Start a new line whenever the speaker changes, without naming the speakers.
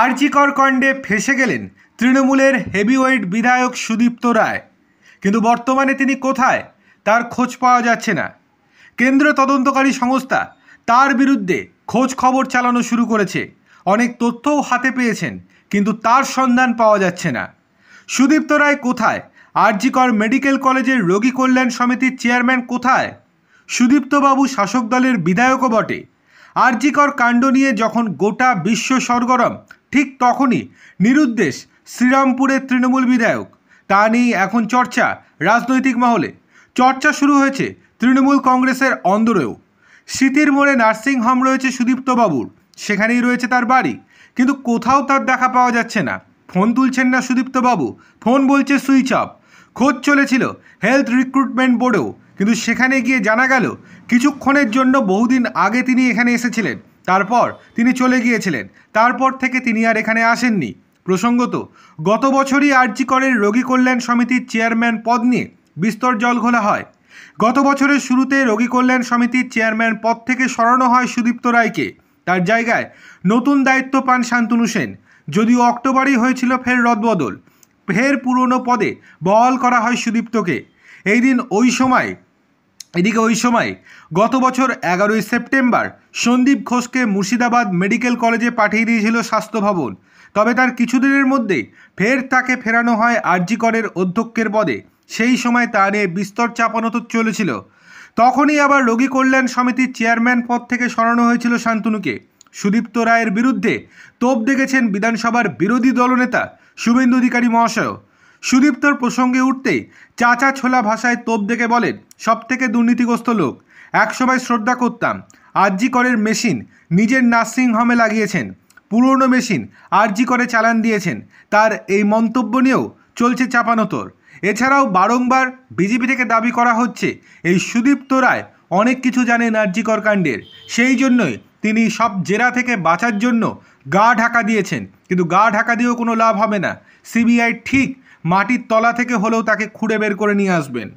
আরজিকর কণ্ডে ফেসে গেলেন তৃণমূলের হেভিওয়েট বিধায়ক সুদীপ্ত রায় কিন্তু বর্তমানে তিনি কোথায় তার খোঁজ পাওয়া যাচ্ছে না কেন্দ্র তদন্তকারী সংস্থা তার বিরুদ্ধে খোঁজ খবর চালানো শুরু করেছে অনেক তথ্যও হাতে পেয়েছেন কিন্তু তার সন্ধান পাওয়া যাচ্ছে না সুদীপ্ত রায় কোথায় আরজিকর মেডিকেল কলেজের রোগী কল্যাণ সমিতির চেয়ারম্যান কোথায় সুদীপ্তবাবু শাসক দলের বিধায়কও বটে আরজিকর কাণ্ড নিয়ে যখন গোটা বিশ্ব সরগরম ঠিক তখনই নিরুদ্দেশ শ্রীরামপুরের তৃণমূল বিধায়ক তা নিয়ে এখন চর্চা রাজনৈতিক মহলে চর্চা শুরু হয়েছে তৃণমূল কংগ্রেসের অন্দরেও স্মৃতির মোড়ে নার্সিংহোম রয়েছে সুদীপ্তবাবুর সেখানেই রয়েছে তার বাড়ি কিন্তু কোথাও তার দেখা পাওয়া যাচ্ছে না ফোন তুলছেন না সুদীপ্তবাবু ফোন বলছে সুইচ অফ খোঁজ চলেছিল হেলথ রিক্রুটমেন্ট বোর্ডেও কিন্তু সেখানে গিয়ে জানা গেল কিছুক্ষণের জন্য বহুদিন আগে তিনি এখানে এসেছিলেন তারপর তিনি চলে গিয়েছিলেন তারপর থেকে তিনি আর এখানে আসেননি প্রসঙ্গত গত বছরই করেন রোগী কল্যাণ সমিতির চেয়ারম্যান পদ নিয়ে বিস্তর জল ঘোলা হয় গত বছরের শুরুতে রোগী কল্যাণ সমিতির চেয়ারম্যান পদ থেকে সরানো হয় সুদীপ্ত রায়কে তার জায়গায় নতুন দায়িত্ব পান শান্তনু সেন যদিও অক্টোবরেই হয়েছিল ফের রদবদল ফের পুরনো পদে বহাল করা হয় সুদীপ্তকে এই দিন ওই সময় এদিকে ওই সময় গত বছর এগারোই সেপ্টেম্বর সন্দীপ ঘোষকে মুর্শিদাবাদ মেডিকেল কলেজে পাঠিয়ে দিয়েছিল স্বাস্থ্য ভবন তবে তার কিছুদিনের মধ্যে ফের তাকে ফেরানো হয় আর্জিকরের অধ্যক্ষের পদে সেই সময় তা নিয়ে বিস্তর চাপানো তো চলেছিল তখনই আবার রোগী কল্যাণ সমিতির চেয়ারম্যান পদ থেকে সরানো হয়েছিল শান্তনুকে সুদীপ্ত রায়ের বিরুদ্ধে তোপ দেখেছেন বিধানসভার বিরোধী দলনেতা শুভেন্দু অধিকারী মহাশয় সুদীপ তোর প্রসঙ্গে উঠতে চাচা ছোলা ভাষায় তোপ দেখে বলেন থেকে দুর্নীতিগ্রস্ত লোক একসময় শ্রদ্ধা করতাম আরজি করের মেশিন নিজের নার্সিং হোমে লাগিয়েছেন পুরনো মেশিন আরজি করে চালান দিয়েছেন তার এই মন্তব্য নিয়েও চলছে চাপানোতর এছাড়াও বারংবার বিজেপি থেকে দাবি করা হচ্ছে এই সুদীপ্ত রায় অনেক কিছু জানেন আরজিকর কাণ্ডের সেই জন্যই তিনি সব জেরা থেকে বাঁচার জন্য গা ঢাকা দিয়েছেন কিন্তু গা ঢাকা দিয়েও কোনো লাভ হবে না সিবিআই ঠিক মাটির তলা থেকে হলেও তাকে খুঁড়ে বের করে নিয়ে আসবেন